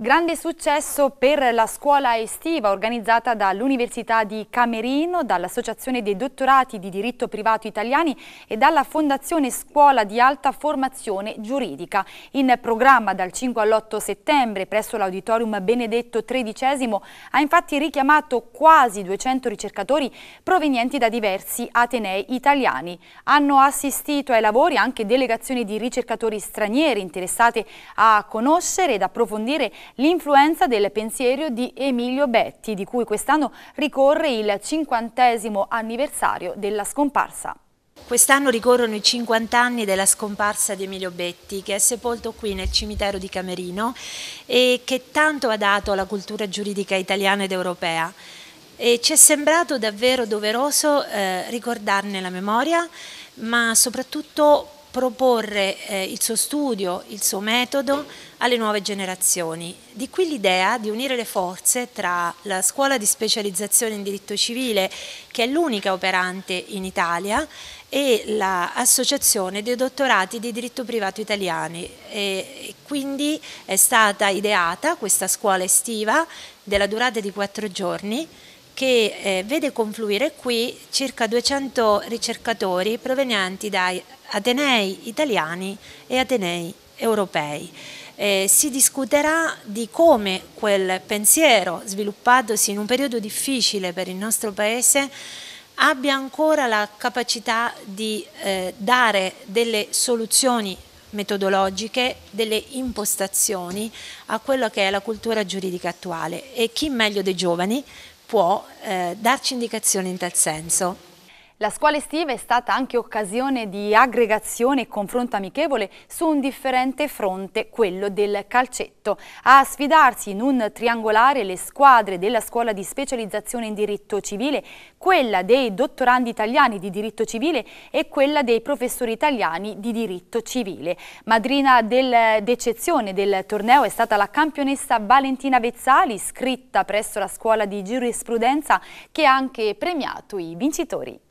Grande successo per la scuola estiva organizzata dall'Università di Camerino, dall'Associazione dei dottorati di diritto privato italiani e dalla Fondazione Scuola di Alta Formazione Giuridica. In programma dal 5 all'8 settembre presso l'Auditorium Benedetto XIII ha infatti richiamato quasi 200 ricercatori provenienti da diversi atenei italiani. Hanno assistito ai lavori anche delegazioni di ricercatori stranieri interessate a conoscere ed approfondire l'influenza del pensiero di Emilio Betti, di cui quest'anno ricorre il cinquantesimo anniversario della scomparsa. Quest'anno ricorrono i 50 anni della scomparsa di Emilio Betti, che è sepolto qui nel cimitero di Camerino e che tanto ha dato alla cultura giuridica italiana ed europea. E ci è sembrato davvero doveroso eh, ricordarne la memoria, ma soprattutto proporre eh, il suo studio, il suo metodo alle nuove generazioni. Di qui l'idea di unire le forze tra la scuola di specializzazione in diritto civile, che è l'unica operante in Italia, e l'Associazione dei dottorati di diritto privato italiani. E quindi è stata ideata questa scuola estiva della durata di quattro giorni che eh, vede confluire qui circa 200 ricercatori provenienti da Atenei italiani e Atenei europei. Eh, si discuterà di come quel pensiero, sviluppatosi in un periodo difficile per il nostro Paese, abbia ancora la capacità di eh, dare delle soluzioni metodologiche, delle impostazioni a quella che è la cultura giuridica attuale e chi meglio dei giovani può eh, darci indicazioni in tal senso. La scuola estiva è stata anche occasione di aggregazione e confronto amichevole su un differente fronte, quello del calcetto. A sfidarsi in un triangolare le squadre della scuola di specializzazione in diritto civile, quella dei dottorandi italiani di diritto civile e quella dei professori italiani di diritto civile. Madrina del, d'eccezione del torneo è stata la campionessa Valentina Vezzali, iscritta presso la scuola di giurisprudenza, che ha anche premiato i vincitori.